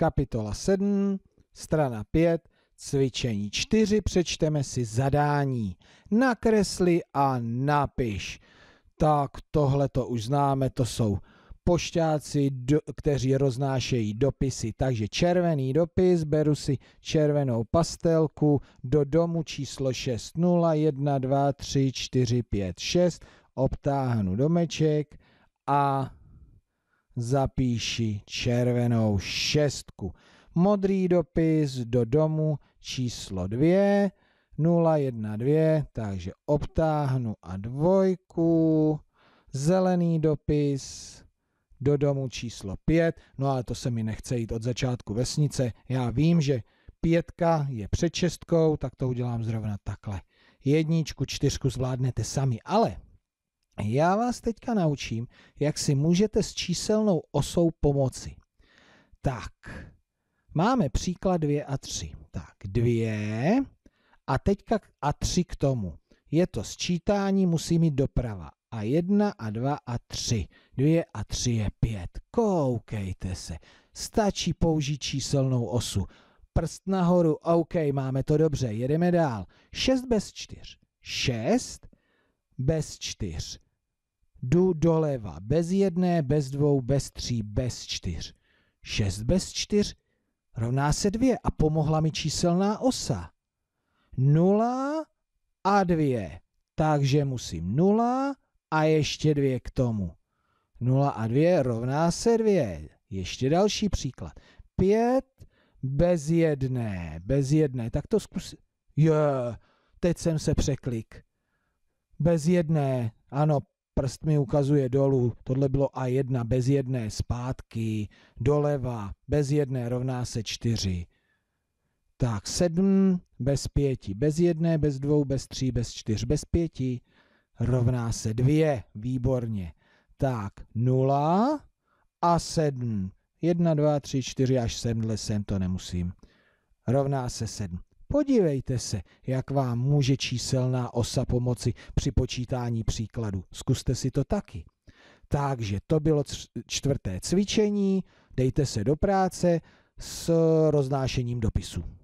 kapitola 7, strana 5, cvičení 4, přečteme si zadání. Nakresli a napiš. Tak tohle to už známe, to jsou pošťáci, do, kteří roznášejí dopisy. Takže červený dopis, beru si červenou pastelku do domu číslo 6, 0, 1, 2, 3, 4, 5, 6, obtáhnu domeček a zapíši červenou šestku. Modrý dopis do domu číslo 2, 2, takže obtáhnu a dvojku. Zelený dopis do domu číslo 5, no ale to se mi nechce jít od začátku vesnice. Já vím, že pětka je před šestkou, tak to udělám zrovna takhle. Jedničku, čtyřku zvládnete sami, ale já vás teďka naučím, jak si můžete s číselnou osou pomoci. Tak, máme příklad 2 a 3. Tak, 2 a teďka a 3 k tomu. Je to sčítání, musí mít doprava. A 1 a 2 a 3. 2 a 3 je 5. Koukejte se. Stačí použít číselnou osu. Prst nahoru, OK, máme to dobře, jedeme dál. 6 bez 4. 6 bez 4. Jdu doleva bez jedné, bez dvou, bez tří, bez čtyř. Šest bez čtyř rovná se dvě a pomohla mi číselná osa. Nula a dvě. Takže musím nula a ještě dvě k tomu. Nula a dvě rovná se dvě. Ještě další příklad. Pět bez jedné, bez jedné. Tak to zkus... yeah, teď jsem se překlik. Bez jedné, ano, prstmi ukazuje dolů, tohle bylo A1 bez jedné zpátky, doleva bez jedné rovná se 4. Tak 7 bez 5, bez jedné, bez dvou, bez tří, bez čtyř, bez pěti rovná se 2. Výborně. Tak 0 a 7. 1, 2, 3, 4 až 7, dle sem to nemusím. Rovná se 7. Podívejte se, jak vám může číselná osa pomoci při počítání příkladu. Zkuste si to taky. Takže to bylo čtvrté cvičení, dejte se do práce s roznášením dopisu.